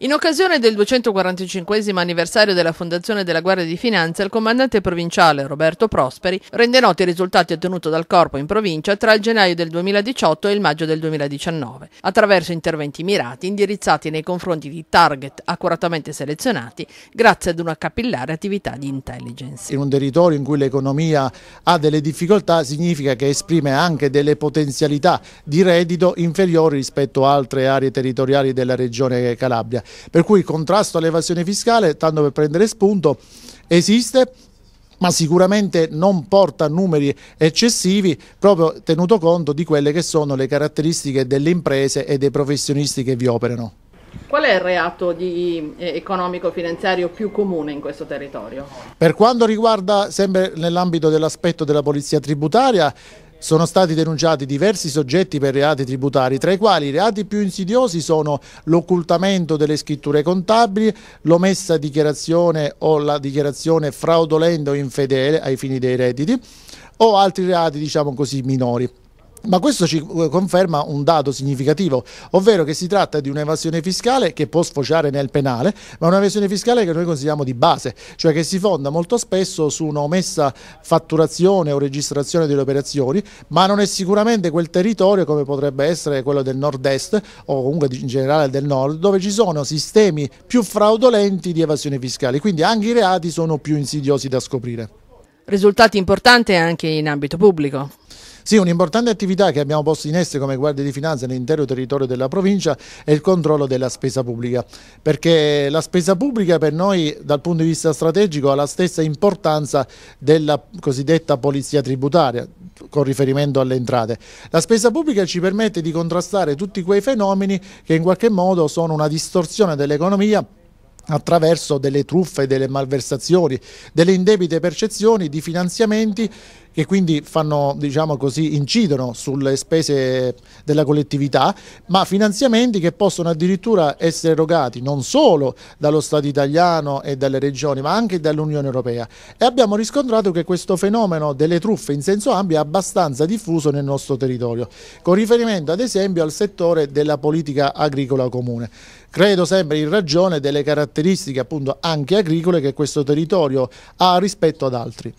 In occasione del 245 anniversario della fondazione della Guardia di Finanza, il comandante provinciale Roberto Prosperi rende noti i risultati ottenuti dal corpo in provincia tra il gennaio del 2018 e il maggio del 2019, attraverso interventi mirati indirizzati nei confronti di target accuratamente selezionati grazie ad una capillare attività di intelligence. In un territorio in cui l'economia ha delle difficoltà significa che esprime anche delle potenzialità di reddito inferiori rispetto a altre aree territoriali della regione Calabria. Per cui il contrasto all'evasione fiscale, tanto per prendere spunto, esiste ma sicuramente non porta numeri eccessivi proprio tenuto conto di quelle che sono le caratteristiche delle imprese e dei professionisti che vi operano. Qual è il reato eh, economico-finanziario più comune in questo territorio? Per quanto riguarda sempre nell'ambito dell'aspetto della polizia tributaria, sono stati denunciati diversi soggetti per reati tributari, tra i quali i reati più insidiosi sono l'occultamento delle scritture contabili, l'omessa dichiarazione o la dichiarazione fraudolenta o infedele ai fini dei redditi o altri reati, diciamo così, minori. Ma questo ci eh, conferma un dato significativo, ovvero che si tratta di un'evasione fiscale che può sfociare nel penale, ma un'evasione fiscale che noi consideriamo di base, cioè che si fonda molto spesso su un'omessa fatturazione o registrazione delle operazioni, ma non è sicuramente quel territorio come potrebbe essere quello del nord-est o comunque in generale del nord, dove ci sono sistemi più fraudolenti di evasione fiscale, quindi anche i reati sono più insidiosi da scoprire. Risultati importanti anche in ambito pubblico. Sì, un'importante attività che abbiamo posto in essere come Guardia di Finanza nell'intero territorio della provincia è il controllo della spesa pubblica, perché la spesa pubblica per noi dal punto di vista strategico ha la stessa importanza della cosiddetta polizia tributaria con riferimento alle entrate. La spesa pubblica ci permette di contrastare tutti quei fenomeni che in qualche modo sono una distorsione dell'economia attraverso delle truffe, delle malversazioni, delle indebite percezioni di finanziamenti che quindi fanno, diciamo così, incidono sulle spese della collettività, ma finanziamenti che possono addirittura essere erogati non solo dallo Stato italiano e dalle regioni, ma anche dall'Unione Europea. E abbiamo riscontrato che questo fenomeno delle truffe in senso ampio è abbastanza diffuso nel nostro territorio, con riferimento ad esempio al settore della politica agricola comune. Credo sempre in ragione delle caratteristiche appunto anche agricole che questo territorio ha rispetto ad altri.